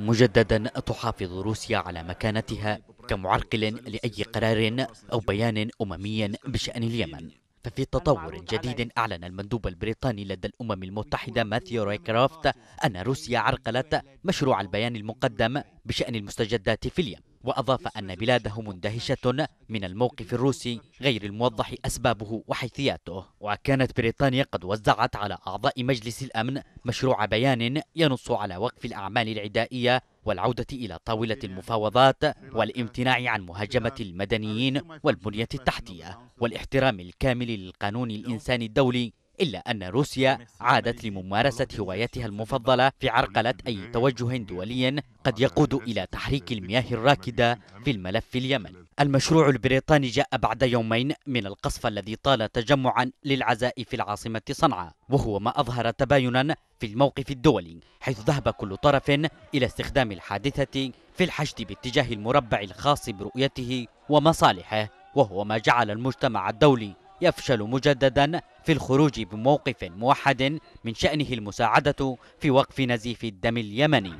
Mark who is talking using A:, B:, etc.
A: مجددا تحافظ روسيا على مكانتها كمعرقل لأي قرار أو بيان أممي بشأن اليمن ففي تطور جديد أعلن المندوب البريطاني لدى الأمم المتحدة ماثيو رايكرافت أن روسيا عرقلت مشروع البيان المقدم بشأن المستجدات في اليمن وأضاف أن بلاده مندهشة من الموقف الروسي غير الموضح أسبابه وحيثياته وكانت بريطانيا قد وزعت على أعضاء مجلس الأمن مشروع بيان ينص على وقف الأعمال العدائية والعودة إلى طاولة المفاوضات والامتناع عن مهاجمة المدنيين والبنية التحتية والاحترام الكامل للقانون الإنساني الدولي إلا أن روسيا عادت لممارسة هوايتها المفضلة في عرقلة أي توجه دولي قد يقود إلى تحريك المياه الراكدة في الملف اليمني المشروع البريطاني جاء بعد يومين من القصف الذي طال تجمعا للعزاء في العاصمة صنعاء وهو ما أظهر تباينا في الموقف الدولي حيث ذهب كل طرف إلى استخدام الحادثة في الحشد باتجاه المربع الخاص برؤيته ومصالحه وهو ما جعل المجتمع الدولي يفشل مجددا في الخروج بموقف موحد من شأنه المساعدة في وقف نزيف الدم اليمني